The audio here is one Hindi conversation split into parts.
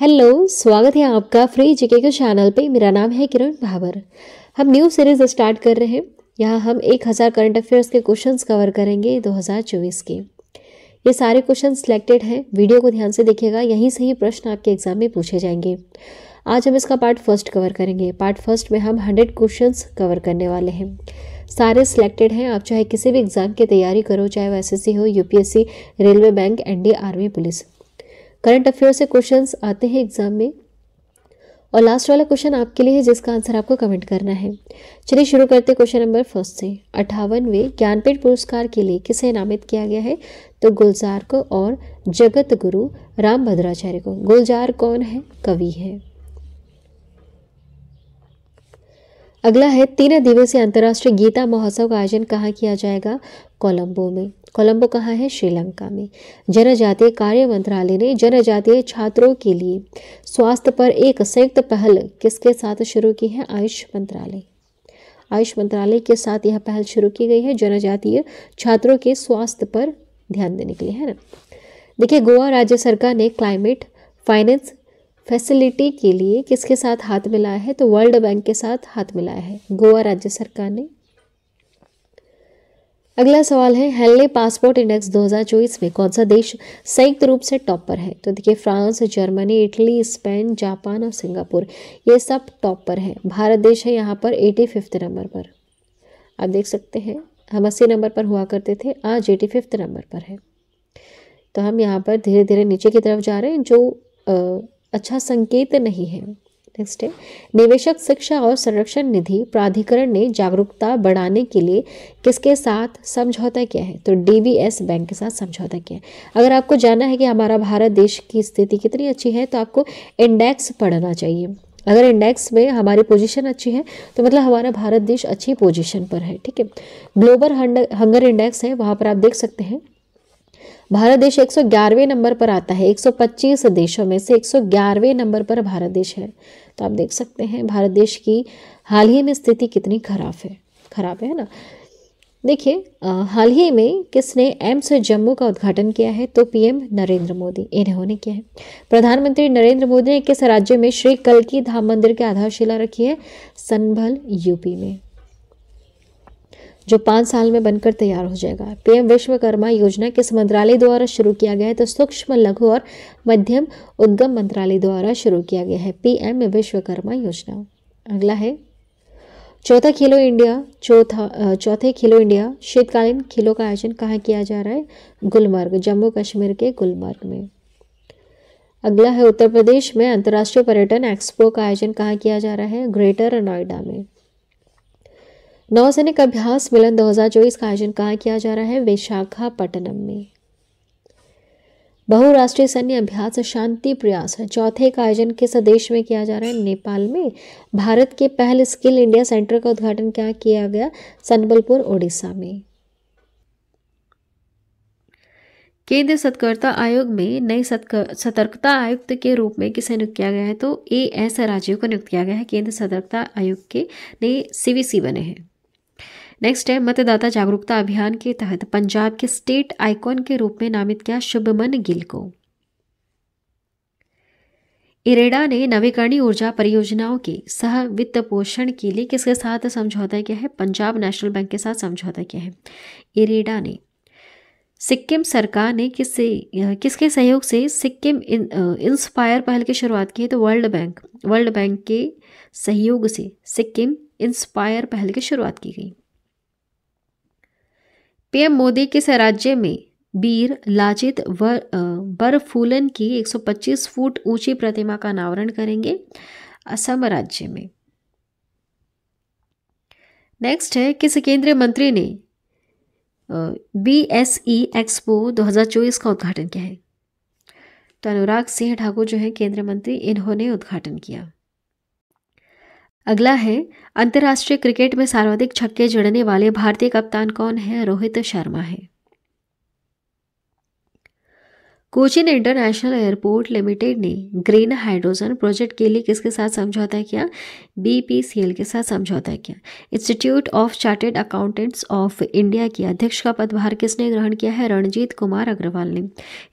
हेलो स्वागत है आपका फ्री जीके के चैनल पे मेरा नाम है किरण भावर हम न्यू सीरीज स्टार्ट कर रहे हैं यहाँ हम एक हज़ार करंट अफेयर्स के क्वेश्चंस कवर करेंगे 2024 के ये सारे क्वेश्चन सिलेक्टेड हैं वीडियो को ध्यान से देखिएगा यहीं से ही प्रश्न आपके एग्जाम में पूछे जाएंगे आज हम इसका पार्ट फर्स्ट कवर करेंगे पार्ट फर्स्ट में हम हंड्रेड क्वेश्चन कवर करने वाले हैं सारे सिलेक्टेड हैं आप चाहे किसी भी एग्ज़ाम की तैयारी करो चाहे वो एस हो UPSC railway bank army police current affair से क्वेश्चन आते हैं एग्जाम में और लास्ट वाला क्वेश्चन आपके लिए है जिसका आंसर आपको कमेंट करना है चलिए शुरू करते क्वेश्चन नंबर फर्स्ट से अठावनवे ज्ञानपीठ पुरस्कार के लिए किसे इनामित किया गया है तो गुलजार को और जगत गुरु राम भद्राचार्य को गुलजार कौन है कवि है अगला है तीन दिवसीय अंतर्राष्ट्रीय गीता महोत्सव का आयोजन कहाँ किया जाएगा कोलंबो में कोलंबो कहाँ है श्रीलंका में जनजातीय कार्य मंत्रालय ने जनजातीय छात्रों के लिए स्वास्थ्य पर एक संयुक्त पहल किसके साथ शुरू की है आयुष मंत्रालय आयुष मंत्रालय के साथ यह पहल शुरू की गई है जनजातीय छात्रों के स्वास्थ्य पर ध्यान देने के लिए है ना देखिए गोवा राज्य सरकार ने क्लाइमेट फाइनेंस फैसिलिटी के लिए किसके साथ हाथ मिलाया है तो वर्ल्ड बैंक के साथ हाथ मिलाया है गोवा राज्य सरकार ने अगला सवाल है हेल्ले पासपोर्ट इंडेक्स 2024 में कौन सा देश संयुक्त रूप से टॉप पर है तो देखिए France Germany Italy Spain Japan और सिंगापुर ये सब टॉप पर है भारत देश है यहाँ पर एटी फिफ्थ नंबर पर आप देख सकते हैं हम अस्सी नंबर पर हुआ करते थे आज एटी फिफ्थ नंबर पर है तो हम यहाँ पर धीरे धीरे नीचे की तरफ जा रहे हैं जो आ, अच्छा संकेत नहीं है नेक्स्ट है निवेशक शिक्षा और संरक्षण निधि प्राधिकरण ने जागरूकता बढ़ाने के लिए किसके साथ समझौता किया है तो डी बैंक के साथ समझौता किया है अगर आपको जानना है कि हमारा भारत देश की स्थिति कितनी अच्छी है तो आपको इंडेक्स पढ़ना चाहिए अगर इंडेक्स में हमारी पोजीशन अच्छी है तो मतलब हमारा भारत देश अच्छी पोजीशन पर है ठीक है ग्लोबल हंगर इंडेक्स है वहाँ पर आप देख सकते हैं भारत देश 111वें नंबर पर आता है 125 देशों में से 111वें नंबर पर भारत देश है तो आप देख सकते हैं भारत देश की हाल ही में स्थिति कितनी खराब है खराब है ना देखिए हाल ही में किसने एम्स जम्मू का उद्घाटन किया है तो पीएम नरेंद्र मोदी इन्होंने किया है प्रधानमंत्री नरेंद्र मोदी ने किस राज्य में श्री कलकी धाम मंदिर की आधारशिला रखी है संभल यूपी में जो पाँच साल में बनकर तैयार हो जाएगा पीएम विश्वकर्मा योजना किस मंत्रालय द्वारा शुरू किया गया है तो सूक्ष्म लघु और मध्यम उद्गम मंत्रालय द्वारा शुरू किया गया है पीएम विश्वकर्मा योजना अगला है चौथा खेलो इंडिया चौथा चौथे खेलो इंडिया शीतकालीन खेलों का आयोजन कहाँ किया जा रहा है गुलमर्ग जम्मू कश्मीर के गुलमर्ग में अगला है उत्तर प्रदेश में अंतर्राष्ट्रीय पर्यटन एक्सपो का आयोजन कहाँ किया जा रहा है ग्रेटर नोएडा में नौसैनिक अभ्यास मिलन 2024 का आयोजन कहाँ किया जा रहा है विशाखापट्टनम में बहुराष्ट्रीय सैन्य अभ्यास शांति प्रयास चौथे का आयोजन किस देश में किया जा रहा है नेपाल में भारत के पहले स्किल इंडिया सेंटर का उद्घाटन क्या किया गया संबलपुर ओडिशा में केंद्रीय सतर्कता आयोग में नई सतर्कता आयुक्त के रूप में किसे नियुक्त किया गया है तो ए एस राजीव को नियुक्त किया गया है केंद्रीय सतर्कता आयोग के नए सीवीसी बने हैं नेक्स्ट है मतदाता जागरूकता अभियान के तहत पंजाब के स्टेट आइकॉन के रूप में नामित किया शुभमन गिल को इरेडा ने नवीकरणीय ऊर्जा परियोजनाओं के सह वित्त पोषण के लिए किसके साथ समझौता किया है पंजाब नेशनल बैंक के साथ समझौता किया है इरेडा ने सिक्किम सरकार ने किससे किसके सहयोग से सिक्किम इन, इंस्पायर पहल की शुरुआत की है तो वर्ल्ड बैंक वर्ल्ड बैंक के सहयोग से सिक्किम इंस्पायर पहल की शुरुआत की गई पीएम मोदी के राज्य में बीर लाचित वर, बरफूलन की 125 फुट ऊंची प्रतिमा का अनावरण करेंगे असम राज्य में नेक्स्ट है किस केंद्रीय मंत्री ने बी एस ई एक्सपो दो का उद्घाटन किया है तो अनुराग सिंह ठाकुर जो है केंद्रीय मंत्री इन्होंने उद्घाटन किया अगला है अंतर्राष्ट्रीय क्रिकेट में सर्वाधिक छक्के जड़ने वाले भारतीय कप्तान कौन है रोहित शर्मा है कोचिन इंटरनेशनल एयरपोर्ट लिमिटेड ने ग्रीन हाइड्रोजन प्रोजेक्ट के लिए किसके साथ समझौता किया बीपीसीएल के साथ समझौता किया institute of chartered accountants of India के अध्यक्ष का पदभार किसने ग्रहण किया है रणजीत कुमार अग्रवाल ने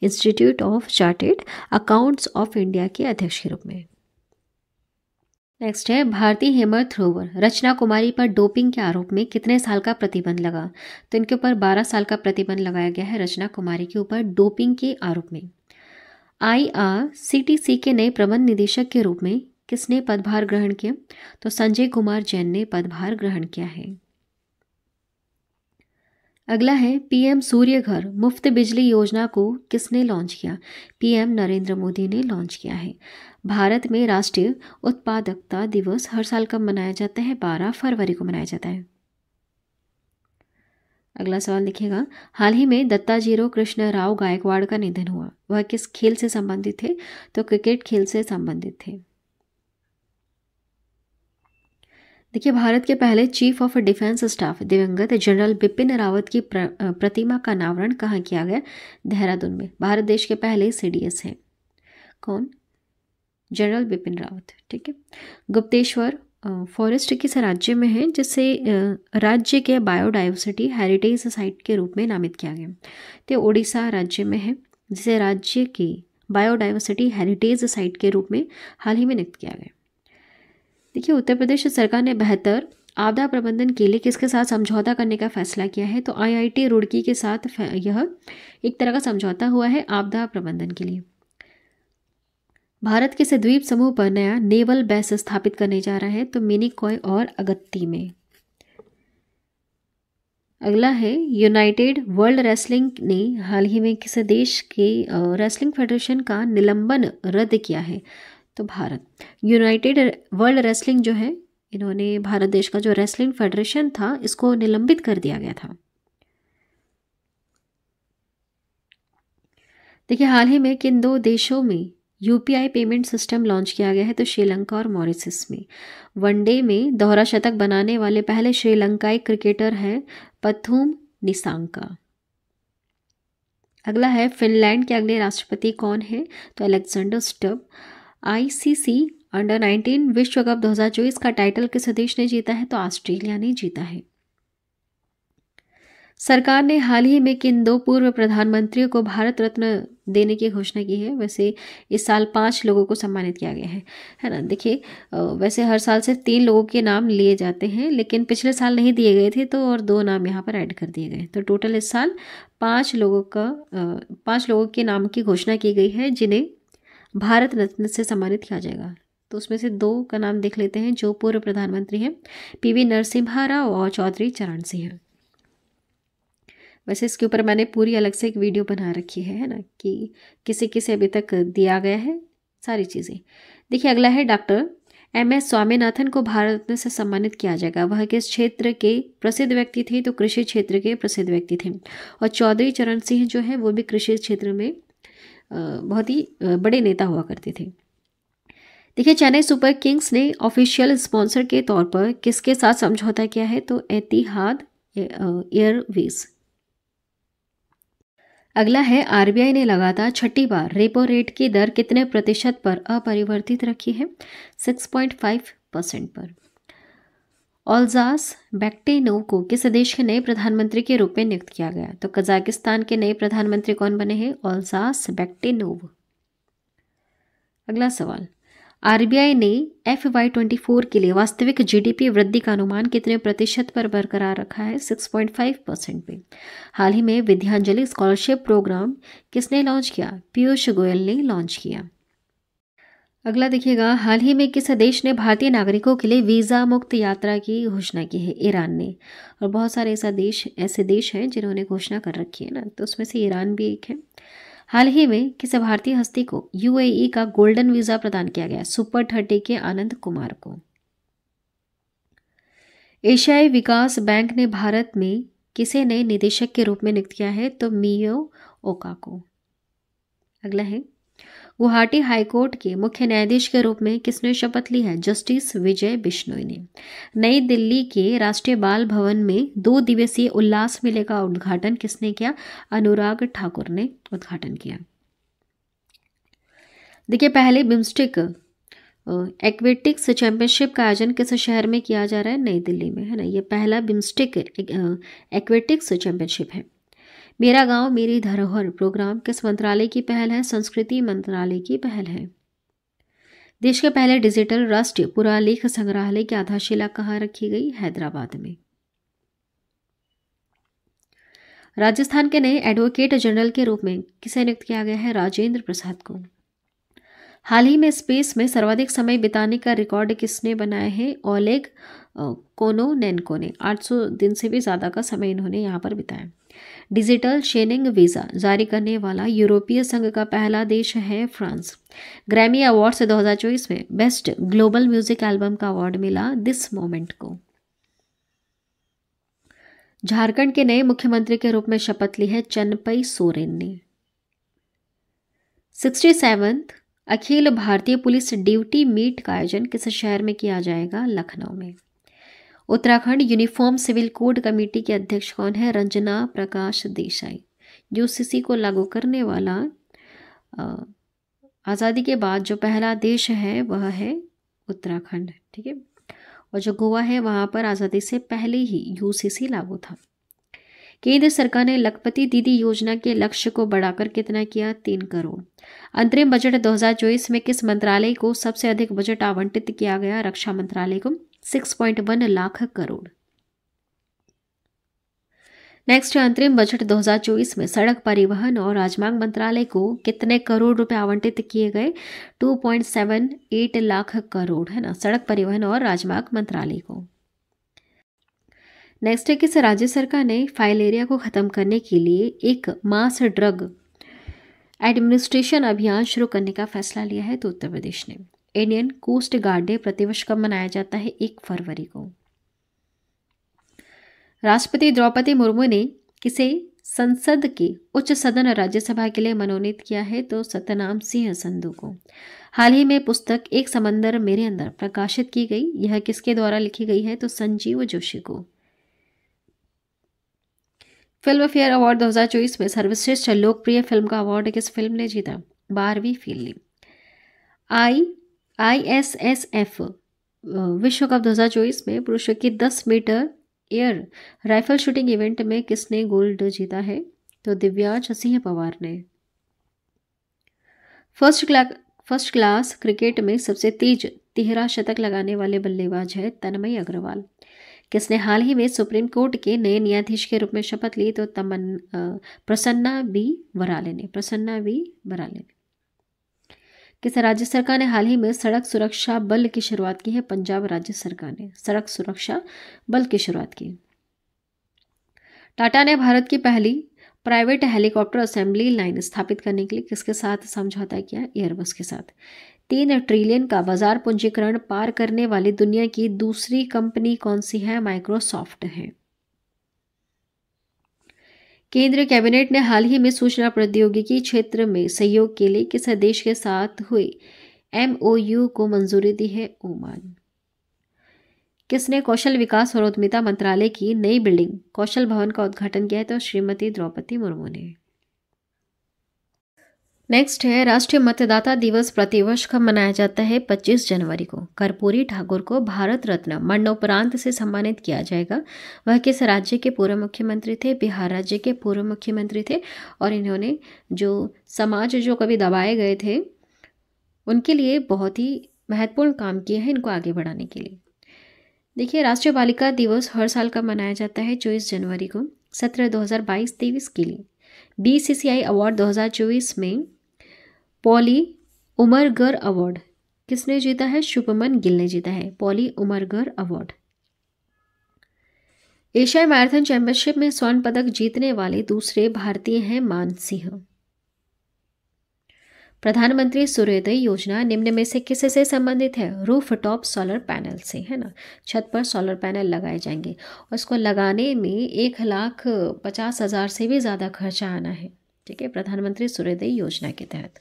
institute of chartered accounts of India के अध्यक्ष के रूप में नेक्स्ट है भारती हेमर थ्रोवर रचना कुमारी पर डोपिंग के आरोप में कितने साल का प्रतिबंध लगा तो इनके ऊपर 12 साल का प्रतिबंध लगाया गया है रचना कुमारी के ऊपर डोपिंग के आरोप में I R C T C के नए प्रबंध निदेशक के रूप में किसने पदभार ग्रहण किया तो संजय कुमार जैन ने पदभार ग्रहण किया है अगला है पीएम सूर्य घर मुफ्त बिजली योजना को किसने लॉन्च किया पीएम नरेंद्र मोदी ने लॉन्च किया है भारत में राष्ट्रीय उत्पादकता दिवस हर साल कब मनाया जाता है 12 फरवरी को मनाया जाता है अगला सवाल लिखेगा हाल ही में दत्ताजीरो कृष्ण राव गायकवाड़ का निधन हुआ वह किस खेल से संबंधित थे तो क्रिकेट खेल से संबंधित थे देखिए भारत के पहले चीफ ऑफ डिफेंस स्टाफ दिवंगत जनरल बिपिन रावत की प्र, प्रतिमा का अनावरण कहाँ किया गया देहरादून में भारत देश के पहले सीडीएस हैं कौन जनरल बिपिन रावत ठीक है गुप्तेश्वर फॉरेस्ट किस राज्य में है जिसे राज्य के बायोडाइवर्सिटी हेरिटेज साइट के रूप में नामित किया गया तो ओडिशा राज्य में है जिसे राज्य की बायोडाइवर्सिटी हेरिटेज साइट के रूप में हाल ही में नियुक्त किया गया देखिए उत्तर प्रदेश सरकार ने बेहतर आपदा प्रबंधन के लिए किसके साथ समझौता करने का फैसला किया है तो आईआईटी रुड़की के साथ यह एक तरह का समझौता हुआ है आपदा प्रबंधन के लिए भारत के सद्वीप समूह पर नया नेवल बेस स्थापित करने जा रहा है तो मिनी कॉय और अगत्ती में अगला है यूनाइटेड वर्ल्ड रेसलिंग ने हाल ही में किसी देश के रेसलिंग फेडरेशन का निलंबन रद्द किया है तो भारत यूनाइटेड वर्ल्ड रेसलिंग जो है इन्होंने भारत देश का जो रेसलिंग फेडरेशन था इसको निलंबित कर दिया गया था देखिए हाल ही में किन दो देशों में यूपीआई पेमेंट सिस्टम लॉन्च किया गया है तो श्रीलंका और मॉरिसस में वनडे में दोहरा शतक बनाने वाले पहले श्रीलंकाई क्रिकेटर हैं पथुम निसांका अगला है फिनलैंड के अगले राष्ट्रपति कौन है तो अलेक्जेंडर स्टब आईसीसी अंडर 19 विश्व कप 2024 का टाइटल किस देश ने जीता है तो ऑस्ट्रेलिया ने जीता है सरकार ने हाल ही में किन दो पूर्व प्रधानमंत्रियों को भारत रत्न देने की घोषणा की है वैसे इस साल पाँच लोगों को सम्मानित किया गया है है ना देखिए वैसे हर साल सिर्फ तीन लोगों के नाम लिए जाते हैं लेकिन पिछले साल नहीं दिए गए थे तो और दो नाम यहाँ पर ऐड कर दिए गए तो टोटल इस साल पाँच लोगों का पाँच लोगों के नाम की घोषणा की गई है जिन्हें भारत रत्न से सम्मानित किया जाएगा तो उसमें से दो का नाम देख लेते हैं जो पूर्व प्रधानमंत्री हैं पीवी नरसिम्हा राव और चौधरी चरण सिंह वैसे इसके ऊपर मैंने पूरी अलग से एक वीडियो बना रखी है है ना कि किसे किसे अभी तक दिया गया है सारी चीज़ें देखिए अगला है डॉक्टर एम एस स्वामीनाथन को भारत रत्न से सम्मानित किया जाएगा वह किस क्षेत्र के प्रसिद्ध व्यक्ति थे तो कृषि क्षेत्र के प्रसिद्ध व्यक्ति थे और चौधरी चरण सिंह जो है वो भी कृषि क्षेत्र में बहुत ही बड़े नेता हुआ करते थे देखिए चेन्नई सुपर किंग्स ने ऑफिशियल स्पॉन्सर के तौर पर किसके साथ समझौता किया है तो एतिहाद एयरवेज अगला है आरबीआई ने लगातार छठी बार रेपो रेट की दर कितने प्रतिशत पर अपरिवर्तित रखी है 6.5 परसेंट पर ऑलजास बैक्टेनोव को किस देश के नए प्रधानमंत्री के रूप में नियुक्त किया गया तो कजाकिस्तान के नए प्रधानमंत्री कौन बने हैं ऑलजास बैक्टेनोव अगला सवाल आरबीआई ने एफ वाई ट्वेंटी फोर के लिए वास्तविक जीडीपी वृद्धि का अनुमान कितने प्रतिशत पर बरकरार रखा है सिक्स पॉइंट फाइव परसेंट पे हाल ही में विद्यांजलि स्कॉलरशिप प्रोग्राम किसने लॉन्च किया पीयूष गोयल ने लॉन्च किया अगला देखिएगा हाल ही में किस देश ने भारतीय नागरिकों के लिए वीज़ा मुक्त यात्रा की घोषणा की है ईरान ने और बहुत सारे ऐसा देश ऐसे देश हैं जिन्होंने घोषणा कर रखी है ना तो उसमें से ईरान भी एक है हाल ही में किसी भारतीय हस्ती को यूएई का गोल्डन वीज़ा प्रदान किया गया सुपर थर्टी के आनंद कुमार को एशियाई विकास बैंक ने भारत में किसे नए निदेशक के रूप में नियुक्त किया है तो मियो ओका को अगला है गुवाहाटी हाईकोर्ट के मुख्य न्यायाधीश के रूप में किसने शपथ ली है जस्टिस विजय बिश्नोई ने नई दिल्ली के राष्ट्रीय बाल भवन में दो दिवसीय उल्लास मेले का उद्घाटन किसने किया अनुराग ठाकुर ने उद्घाटन किया देखिए पहले बिम्स्टिक एक्वेटिक्स चैंपियनशिप का आयोजन किस शहर में किया जा रहा है नई दिल्ली में है ना ये पहला बिम्स्टिक एक्वेटिक्स चैंपियनशिप है मेरा गांव मेरी धरोहर प्रोग्राम किस मंत्रालय की पहल है संस्कृति मंत्रालय की पहल है देश के पहले डिजिटल राष्ट्रीय पुरालेख संग्रहालय की आधारशिला कहाँ रखी गई हैदराबाद में राजस्थान के नए एडवोकेट जनरल के रूप में किसे नियुक्त किया गया है राजेंद्र प्रसाद को हाल ही में स्पेस में सर्वाधिक समय बिताने का रिकॉर्ड किसने बनाया है ओलेग कोनो नैनको ने 800 दिन से भी ज़्यादा का समय इन्होंने यहाँ पर बिताया डिजिटल शेनिंग वीज़ा जारी करने वाला यूरोपीय संघ का पहला देश है फ्रांस ग्रैमी अवार्ड्स दो में बेस्ट ग्लोबल म्यूजिक एल्बम का अवार्ड मिला दिस मोमेंट को झारखंड के नए मुख्यमंत्री के रूप में शपथ ली है चनपई सोरेन ने सिक्सटी सेवंथ अखिल भारतीय पुलिस ड्यूटी मीट का आयोजन किस शहर में किया जाएगा लखनऊ में Uttarakhand uniform civil code committee के अध्यक्ष कौन है रंजना प्रकाश देसाई सी को लागू करने वाला आज़ादी के बाद जो पहला देश है वह है उत्तराखंड ठीक है और जो गोवा है वहाँ पर आज़ादी से पहले ही यूसीसी लागू था केंद्र सरकार ने लखपति दीदी योजना के लक्ष्य को बढ़ाकर कितना किया तीन करोड़ अंतरिम बजट दो में किस मंत्रालय को सबसे अधिक बजट आवंटित किया गया रक्षा मंत्रालय को 6.1 लाख करोड़ नेक्स्ट अंतरिम बजट 2024 में सड़क परिवहन और राजमार्ग मंत्रालय को कितने करोड़ रुपए आवंटित किए गए 2.78 लाख करोड़ है ना सड़क परिवहन और राजमार्ग मंत्रालय को नेक्स्ट है कि राज्य सरकार ने फाइलेरिया को ख़त्म करने के लिए एक मास ड्रग एडमिनिस्ट्रेशन अभियान शुरू करने का फैसला लिया है तो उत्तर प्रदेश ने इंडियन कोस्ट गार्ड डे प्रतिवर्ष कब मनाया जाता है एक फरवरी को राष्ट्रपति द्रौपदी मुर्मू ने किसे संसद के उच्च सदन और राज्यसभा के लिए मनोनीत किया है तो सतनाम सिंह संधु को हाल ही में पुस्तक एक समंदर मेरे अंदर प्रकाशित की गई यह किसके द्वारा लिखी गई है तो संजीव जोशी को फिल्म फेयर अवार्ड 2024 में सर्वश्रेष्ठ लोकप्रिय फिल्म का अवार्ड किस फिल्म ने जीता बारहवीं फिल्म I I S S F विश्व कप 2024 में पुरुषों की 10 metre air rifle shooting event में किसने गोल्ड जीता है तो दिव्यांश सिंह पवार ने first class first class cricket में सबसे तेज तिहरा शतक लगाने वाले बल्लेबाज है तन्मय अग्रवाल किसने हाल ही में सुप्रीम कोर्ट के नए न्यायाधीश के रूप में शपथ ली तो तमन प्रसन्ना बी वराले ने प्रसन्ना बी वराले ने किस राज्य सरकार ने हाल ही में सड़क सुरक्षा बल की शुरुआत की है पंजाब राज्य सरकार ने सड़क सुरक्षा बल की शुरुआत की टाटा ने भारत की पहली प्राइवेट हेलीकॉप्टर असेंबली लाइन स्थापित करने के लिए किसके साथ समझौता किया एयरबस के साथ तीन ट्रिलियन का बाजार पूंजीकरण पार करने वाली दुनिया की दूसरी कंपनी कौन सी है माइक्रोसॉफ्ट है केंद्रीय कैबिनेट ने हाल ही में सूचना प्रौद्योगिकी क्षेत्र में सहयोग के लिए किस देश के साथ हुए एमओयू को मंजूरी दी है ओमान किसने कौशल विकास और उद्यमिता मंत्रालय की नई बिल्डिंग कौशल भवन का उद्घाटन किया है तो श्रीमती द्रौपदी मुर्मू ने नेक्स्ट है राष्ट्रीय मतदाता दिवस प्रतिवर्ष का मनाया जाता है 25 जनवरी को कर्पूरी ठाकुर को भारत रत्न मरणोपरांत से सम्मानित किया जाएगा वह किस राज्य के पूर्व मुख्यमंत्री थे बिहार राज्य के पूर्व मुख्यमंत्री थे और इन्होंने जो समाज जो कभी दबाए गए थे उनके लिए बहुत ही महत्वपूर्ण काम किए हैं इनको आगे बढ़ाने के लिए देखिए राष्ट्रीय बालिका दिवस हर साल का मनाया जाता है चौबीस जनवरी को सत्रह दो हज़ार के लिए बी सी सी आई अवार्ड चौबीस में पॉली उमरगर अवार्ड किसने जीता है शुभमन गिल ने जीता है पॉली उमरगर अवार्ड एशियाई मैराथन चैंपियनशिप में स्वर्ण पदक जीतने वाले दूसरे भारतीय हैं मान सिंह प्रधानमंत्री सूर्योदय योजना निम्न में से किस से संबंधित है रूफ टॉप सोलर पैनल से है ना छत पर सोलर पैनल लगाए जाएंगे और इसको लगाने में एक लाख पचास हज़ार से भी ज़्यादा खर्चा आना है ठीक है प्रधानमंत्री सूर्योदय योजना के तहत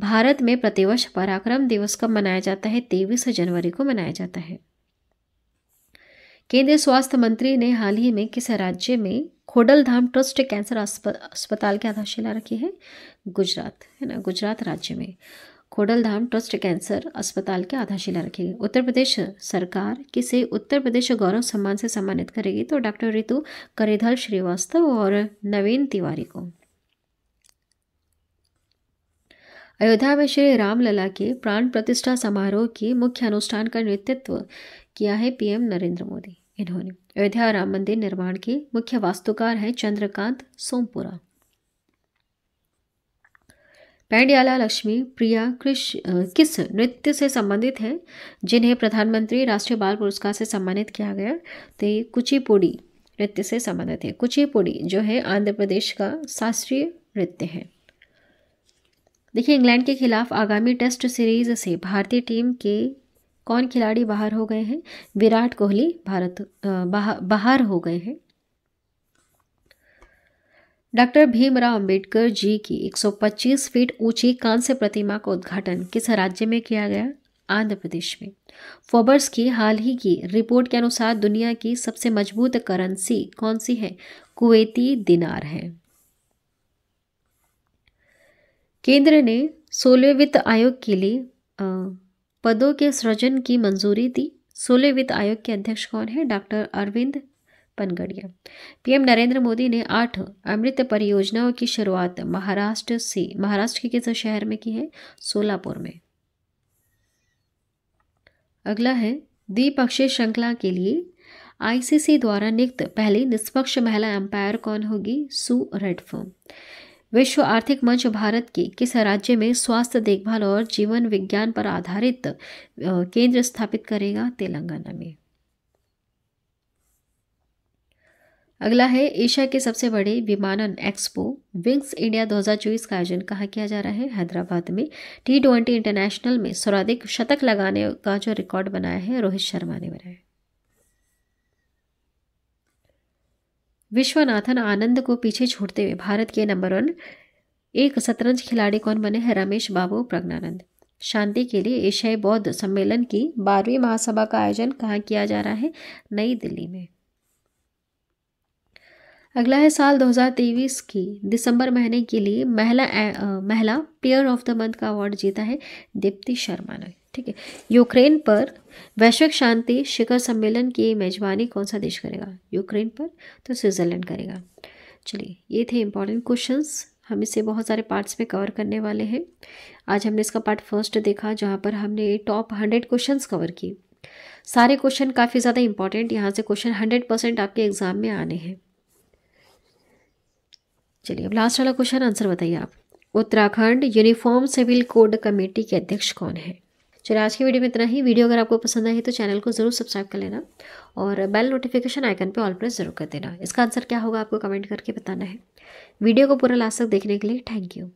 भारत में प्रतिवर्ष पराक्रम दिवस कब मनाया जाता है तेईस जनवरी को मनाया जाता है केंद्रीय स्वास्थ्य मंत्री ने हाल ही में किस राज्य में खोडल धाम ट्रस्ट कैंसर अस्पताल की आधारशिला रखी है गुजरात है ना गुजरात राज्य में खोडल धाम ट्रस्ट कैंसर अस्पताल की आधारशिला रखी है उत्तर प्रदेश सरकार किसे उत्तर प्रदेश गौरव सम्मान से सम्मानित करेगी तो डॉक्टर ऋतु करेधल श्रीवास्तव और नवीन तिवारी को अयोध्या में श्री रामलला के प्राण प्रतिष्ठा समारोह के मुख्य अनुष्ठान का नेतृत्व किया है पीएम नरेंद्र मोदी इन्होंने अयोध्या राम मंदिर निर्माण के मुख्य वास्तुकार हैं चंद्रकांत सोमपुरा पैंडियाला लक्ष्मी प्रिया कृष किस नृत्य से संबंधित है जिन्हें प्रधानमंत्री राष्ट्रीय बाल पुरस्कार से सम्मानित किया गया तो ये कुचिपुड़ी नृत्य से संबंधित है कुचिपुड़ी जो है आंध्र प्रदेश का शास्त्रीय नृत्य है देखिए इंग्लैंड के खिलाफ आगामी टेस्ट सीरीज से भारतीय टीम के कौन खिलाड़ी बाहर हो गए हैं विराट कोहली भारत बाह, बाहर हो गए हैं डॉक्टर भीमराव अंबेडकर जी की 125 फीट ऊंची कांस्य प्रतिमा का उद्घाटन किस राज्य में किया गया आंध्र प्रदेश में फोबर्स की हाल ही की रिपोर्ट के अनुसार दुनिया की सबसे मजबूत करेंसी कौन सी है कुवैती दिनार है केंद्र ने सोलह वित्त आयोग के लिए पदों के सृजन की मंजूरी दी सोलह वित्त आयोग के अध्यक्ष कौन है डॉक्टर अरविंद पनगड़िया पीएम नरेंद्र मोदी ने आठ अमृत परियोजनाओं की शुरुआत महाराष्ट्र से महाराष्ट्र के किस शहर में की है सोलापुर में अगला है द्विपक्षीय श्रृंखला के लिए आईसीसी द्वारा नियुक्त पहली निष्पक्ष महिला एम्पायर कौन होगी सू रेडफोम विश्व आर्थिक मंच भारत के किस राज्य में स्वास्थ्य देखभाल और जीवन विज्ञान पर आधारित केंद्र स्थापित करेगा तेलंगाना में अगला है एशिया के सबसे बड़े विमानन एक्सपो विंग्स इंडिया 2024 का आयोजन कहाँ किया जा रहा है हैदराबाद में टी ट्वेंटी इंटरनेशनल में सर्वाधिक शतक लगाने का जो रिकॉर्ड बनाया है रोहित शर्मा ने बनाया विश्वनाथन आनंद को पीछे छोड़ते हुए भारत के नंबर वन एक शतरंज खिलाड़ी कौन बने हैं रमेश बाबू प्रज्ञानंद शांति के लिए एशियाई बौद्ध सम्मेलन की बारहवीं महासभा का आयोजन कहाँ किया जा रहा है नई दिल्ली में अगला है साल 2023 की दिसंबर महीने के लिए महिला महिला प्लेयर ऑफ द मंथ का अवार्ड जीता है दीप्ति शर्मा ने ठीक है यूक्रेन पर वैश्विक शांति शिखर सम्मेलन की मेजबानी कौन सा देश करेगा यूक्रेन पर तो स्विट्ज़रलैंड करेगा चलिए ये थे इंपॉर्टेंट क्वेश्चंस हम इसे बहुत सारे पार्ट्स में कवर करने वाले हैं आज हमने इसका पार्ट फर्स्ट देखा जहाँ पर हमने टॉप हंड्रेड क्वेश्चन कवर किए सारे क्वेश्चन काफ़ी ज़्यादा इंपॉर्टेंट यहाँ से क्वेश्चन हंड्रेड परसेंट आपके एग्ज़ाम में आने हैं चलिए अब लास्ट वाला क्वेश्चन आंसर बताइए आप Uttarakhand uniform civil code committee के अध्यक्ष कौन है चलिए आज की वीडियो में इतना ही वीडियो अगर आपको पसंद आई तो चैनल को ज़रूर सब्सक्राइब कर लेना और बेल नोटिफिकेशन आइकन पे ऑल प्रेस ज़रूर कर देना इसका आंसर क्या होगा आपको कमेंट करके बताना है वीडियो को पूरा लास्ट तक देखने के लिए थैंक यू